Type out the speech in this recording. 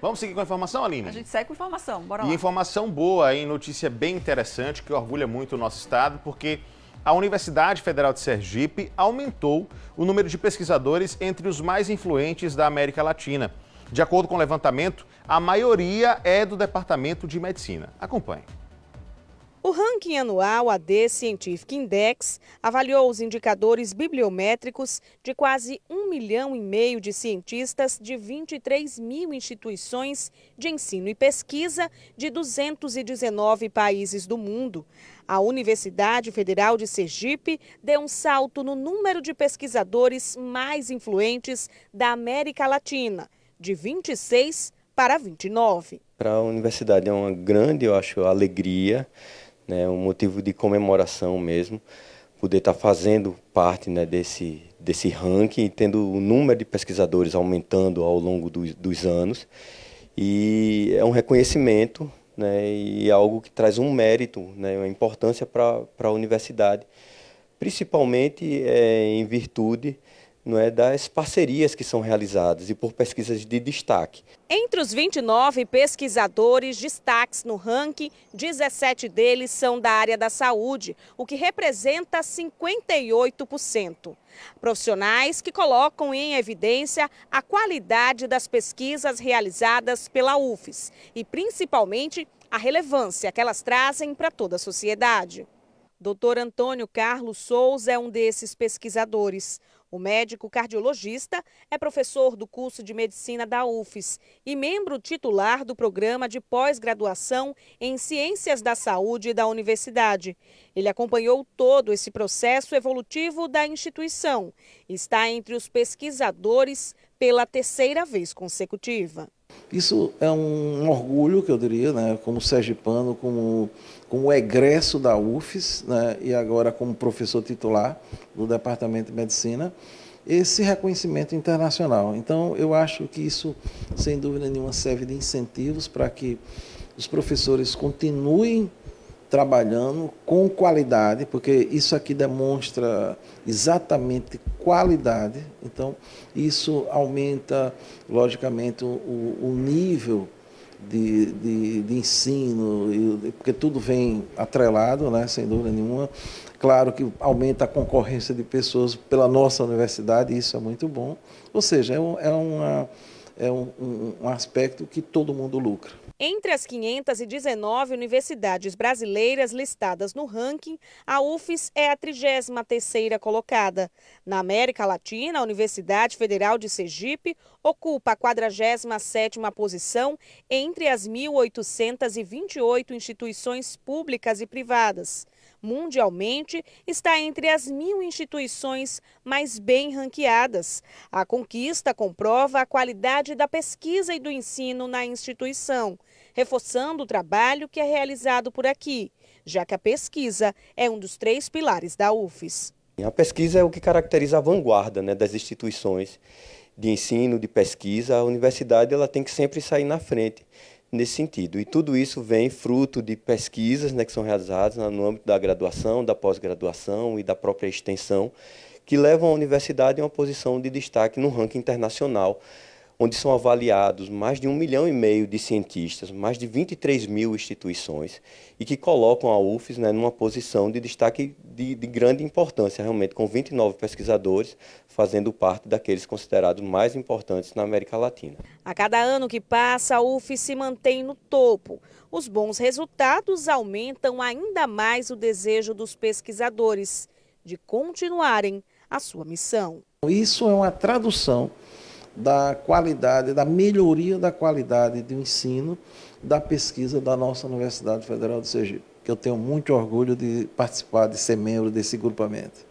Vamos seguir com a informação, Aline? A gente segue com informação, bora lá. E informação boa, hein? Notícia bem interessante que orgulha muito o nosso estado, porque a Universidade Federal de Sergipe aumentou o número de pesquisadores entre os mais influentes da América Latina. De acordo com o levantamento, a maioria é do Departamento de Medicina. Acompanhe. O ranking anual AD Scientific Index avaliou os indicadores bibliométricos de quase um milhão e meio de cientistas de 23 mil instituições de ensino e pesquisa de 219 países do mundo. A Universidade Federal de Sergipe deu um salto no número de pesquisadores mais influentes da América Latina, de 26 para 29. Para a universidade é uma grande, eu acho, alegria né, um motivo de comemoração mesmo, poder estar tá fazendo parte né, desse, desse ranking, tendo o número de pesquisadores aumentando ao longo dos anos. E é um reconhecimento né, e é algo que traz um mérito, né, uma importância para a universidade, principalmente é, em virtude não é, das parcerias que são realizadas e por pesquisas de destaque. Entre os 29 pesquisadores destaques no ranking, 17 deles são da área da saúde, o que representa 58%. Profissionais que colocam em evidência a qualidade das pesquisas realizadas pela UFES e principalmente a relevância que elas trazem para toda a sociedade. Dr. Antônio Carlos Souza é um desses pesquisadores. O médico cardiologista é professor do curso de medicina da UFES e membro titular do programa de pós-graduação em Ciências da Saúde da universidade. Ele acompanhou todo esse processo evolutivo da instituição. Está entre os pesquisadores pela terceira vez consecutiva. Isso é um orgulho, que eu diria, né, como sergipano, como, como egresso da UFES né, e agora como professor titular do Departamento de Medicina, esse reconhecimento internacional. Então, eu acho que isso, sem dúvida nenhuma, serve de incentivos para que os professores continuem trabalhando com qualidade, porque isso aqui demonstra exatamente qualidade. Então, isso aumenta, logicamente, o, o nível de, de, de, ensino, porque tudo vem atrelado, né, sem dúvida nenhuma. Claro que aumenta a concorrência de pessoas pela nossa universidade, isso é muito bom. Ou seja, é, é uma é um, um, um aspecto que todo mundo lucra. Entre as 519 universidades brasileiras listadas no ranking, a UFES é a 33ª colocada. Na América Latina, a Universidade Federal de Sergipe ocupa a 47ª posição entre as 1.828 instituições públicas e privadas mundialmente, está entre as mil instituições mais bem ranqueadas. A conquista comprova a qualidade da pesquisa e do ensino na instituição, reforçando o trabalho que é realizado por aqui, já que a pesquisa é um dos três pilares da UFES. A pesquisa é o que caracteriza a vanguarda né, das instituições de ensino, de pesquisa. A universidade ela tem que sempre sair na frente nesse sentido. E tudo isso vem fruto de pesquisas né, que são realizadas no âmbito da graduação, da pós-graduação e da própria extensão, que levam a universidade a uma posição de destaque no ranking internacional onde são avaliados mais de um milhão e meio de cientistas, mais de 23 mil instituições, e que colocam a UFES né, numa posição de destaque de, de, grande importância, realmente, com 29 pesquisadores fazendo parte daqueles considerados mais importantes na América Latina. A cada ano que passa, a UFES se mantém no topo. Os bons resultados aumentam ainda mais o desejo dos pesquisadores de continuarem a sua missão. Isso é uma tradução da qualidade, da melhoria da qualidade do ensino da pesquisa da nossa Universidade Federal do Sergipe, que eu tenho muito orgulho de participar, de ser membro desse grupamento.